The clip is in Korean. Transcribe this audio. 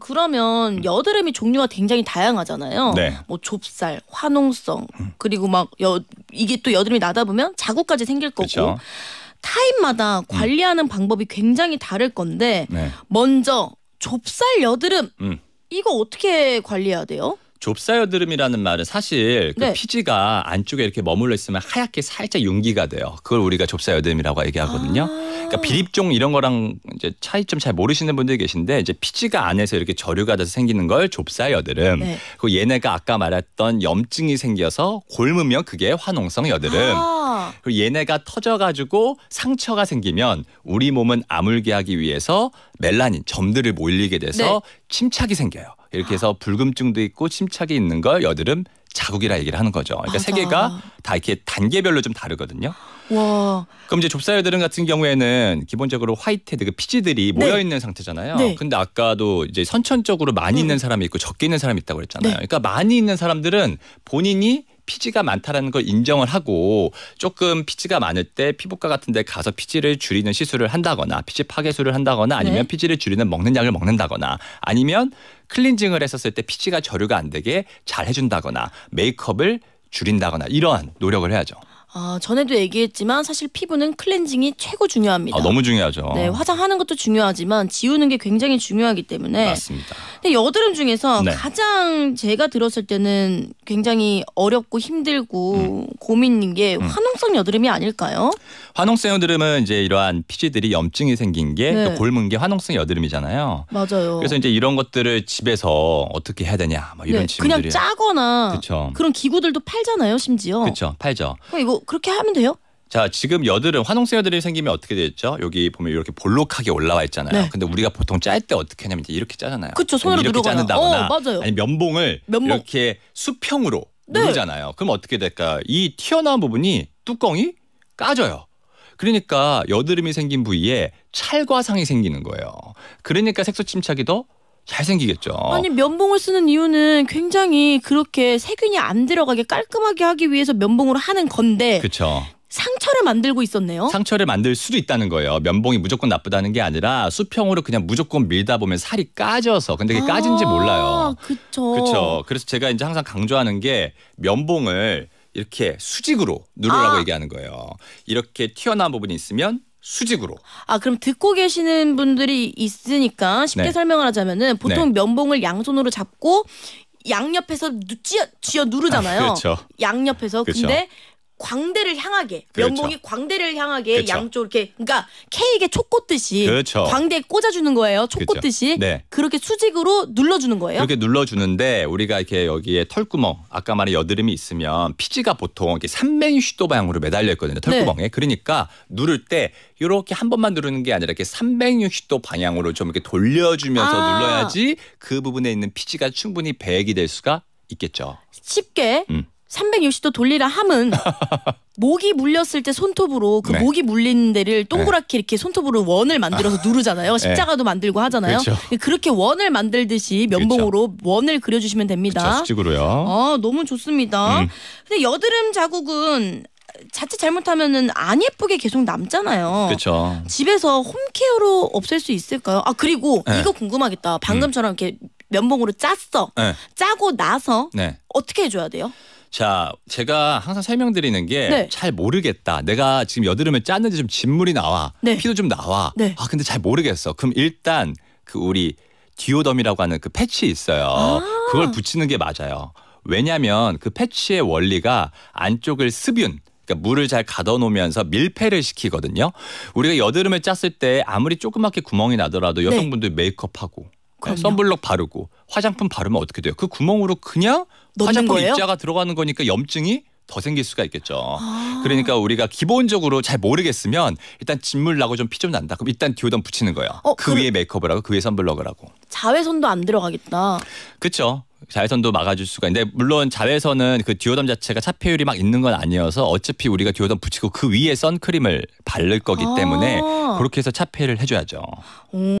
그러면 음. 여드름이 종류가 굉장히 다양하잖아요. 네. 뭐 좁쌀, 화농성, 음. 그리고 막 여, 이게 또 여드름이 나다 보면 자국까지 생길 거고. 그쵸. 타입마다 음. 관리하는 음. 방법이 굉장히 다를 건데 네. 먼저 좁쌀 여드름 음. 이거 어떻게 관리해야 돼요? 좁쌀 여드름이라는 말은 사실 그 네. 피지가 안쪽에 이렇게 머물러 있으면 하얗게 살짝 윤기가 돼요. 그걸 우리가 좁쌀 여드름이라고 얘기하거든요. 아 그러니까 음. 비립종 이런 거랑 이제 차이점 잘 모르시는 분들이 계신데 이제 피지가 안에서 이렇게 저류가 돼서 생기는 걸 좁쌀 여드름. 네. 그리고 얘네가 아까 말했던 염증이 생겨서 곪으면 그게 화농성 여드름. 아. 그리고 얘네가 터져가지고 상처가 생기면 우리 몸은 아물게 하기 위해서 멜라닌 점들을 몰리게 돼서 네. 침착이 생겨요. 이렇게 해서 불금증도 있고 침착이 있는 걸 여드름 자국이라 얘기를 하는 거죠. 그러니까 맞아. 세 개가 다 이렇게 단계별로 좀 다르거든요. 와. 그럼 이제 좁쌀여드름 같은 경우에는 기본적으로 화이트헤드 그 피지들이 네. 모여 있는 상태잖아요. 네. 근데 아까도 이제 선천적으로 많이 음. 있는 사람이 있고 적게 있는 사람이 있다고 그랬잖아요. 네. 그러니까 많이 있는 사람들은 본인이 피지가 많다라는 걸 인정을 하고 조금 피지가 많을 때 피부과 같은 데 가서 피지를 줄이는 시술을 한다거나 피지 파괴술을 한다거나 아니면 네. 피지를 줄이는 먹는 약을 먹는다거나 아니면 클렌징을 했었을 때 피지가 저류가 안 되게 잘 해준다거나 메이크업을 줄인다거나 이러한 노력을 해야죠. 어, 전에도 얘기했지만 사실 피부는 클렌징이 최고 중요합니다. 아, 너무 중요하죠. 네, 화장하는 것도 중요하지만 지우는 게 굉장히 중요하기 때문에 맞습니다. 근데 여드름 중에서 네. 가장 제가 들었을 때는 굉장히 어렵고 힘들고 음. 고민인 게 화농성 음. 여드름이 아닐까요? 화농성 여드름은 이제 이러한 피지들이 염증이 생긴 게 네. 또 골문 게 화농성 여드름이잖아요. 맞아요. 그래서 이제 이런 것들을 집에서 어떻게 해야 되냐 막 뭐 이런 네. 질문들이 그냥 짜거나 그쵸. 그런 기구들도 팔잖아요, 심지어. 그렇죠. 팔죠. 이거 그렇게 하면 돼요? 자, 지금 여드름, 화농성 여드름이 생기면 어떻게 되죠? 겠 여기 보면 이렇게 볼록하게 올라와 있잖아요. 네. 근데 우리가 보통 짤 때 어떻게 하냐면 이제 이렇게 짜잖아요. 그렇 손으로 이렇게 누르거나. 자른다거나 어, 맞아요. 아니 면봉을 면봉. 이렇게 수평으로 네. 누르잖아요. 그럼 어떻게 될까? 이 튀어나온 부분이 뚜껑이 까져요. 그러니까 여드름이 생긴 부위에 찰과상이 생기는 거예요. 그러니까 색소 침착이 더 잘생기겠죠. 아니 면봉을 쓰는 이유는 굉장히 그렇게 세균이 안 들어가게 깔끔하게 하기 위해서 면봉으로 하는 건데. 그렇죠. 상처를 만들고 있었네요. 상처를 만들 수도 있다는 거예요. 면봉이 무조건 나쁘다는 게 아니라 수평으로 그냥 무조건 밀다 보면 살이 까져서 근데 그게 아, 까진지 몰라요. 그렇죠. 그렇죠. 그래서 제가 이제 항상 강조하는 게 면봉을 이렇게 수직으로 누르라고 아. 얘기하는 거예요. 이렇게 튀어나온 부분이 있으면 수직으로. 아 그럼 듣고 계시는 분들이 있으니까 쉽게 네. 설명을 하자면은 보통 네. 면봉을 양손으로 잡고 양옆에서 쥐어, 쥐어 누르잖아요. 아, 그렇죠. 양옆에서 그렇죠. 근데 광대를 향하게 면봉이 그렇죠. 광대를 향하게 그렇죠. 양쪽 이렇게 그러니까 케이크에 촉 꽂듯이 그렇죠. 광대 꽂아주는 거예요. 초 그렇죠. 꽂듯이 네. 그렇게 수직으로 눌러주는 거예요. 이렇게 눌러주는데 우리가 이렇게 여기에 털구멍 아까 말한 여드름이 있으면 피지가 보통 이렇게 삼백육십도 방향으로 매달려 있거든요. 네. 털구멍에 네. 그러니까 누를 때 이렇게 한 번만 누르는 게 아니라 이렇게 삼백육십도 방향으로 좀 이렇게 돌려주면서 아. 눌러야지 그 부분에 있는 피지가 충분히 배액이 될 수가 있겠죠. 쉽게 음. 360도 돌리라 함은 목이 물렸을 때 손톱으로 그 네. 모기 물린 데를 동그랗게 네. 이렇게 손톱으로 원을 만들어서 아. 누르잖아요. 네. 십자가도 만들고 하잖아요. 그렇죠. 그렇게 원을 만들듯이 그렇죠. 면봉으로 그렇죠. 원을 그려주시면 됩니다. 그 그렇죠. 수직으로요. 아, 어, 너무 좋습니다. 음. 근데 여드름 자국은 자칫 잘못하면은 안 예쁘게 계속 남잖아요. 그렇죠. 집에서 홈케어로 없앨 수 있을까요? 아 그리고 네. 이거 궁금하겠다. 방금처럼 음. 이렇게 면봉으로 짰어. 네. 짜고 나서 네. 어떻게 해줘야 돼요? 자, 제가 항상 설명드리는 게 네. 잘 모르겠다. 내가 지금 여드름을 짰는지 좀 진물이 나와. 네. 피도 좀 나와. 네. 아, 근데 잘 모르겠어. 그럼 일단 그 우리 디오덤이라고 하는 그 패치 있어요. 아. 그걸 붙이는 게 맞아요. 왜냐하면 그 패치의 원리가 안쪽을 습윤, 그러니까 물을 잘 가둬놓으면서 밀폐를 시키거든요. 우리가 여드름을 짰을 때 아무리 조그맣게 구멍이 나더라도 네. 여성분들 메이크업하고 그럼요. 선블록 바르고 화장품 바르면 어떻게 돼요? 그 구멍으로 그냥 화장품 거예요? 입자가 들어가는 거니까 염증이 더 생길 수가 있겠죠. 아. 그러니까 우리가 기본적으로 잘 모르겠으면 일단 진물 나고 좀 피 좀 난다. 그럼 일단 디오던 붙이는 거예요. 어, 그 위에 메이크업을 하고 그 위에 선블럭을 하고. 자외선도 안 들어가겠다. 그렇죠. 자외선도 막아줄 수가 있는데 물론 자외선은 그 디오덤 자체가 차폐율이 막 있는 건 아니어서 어차피 우리가 디오덤 붙이고 그 위에 선크림을 바를 거기 아. 때문에 아. 그렇게 해서 차폐를 해줘야죠. 오.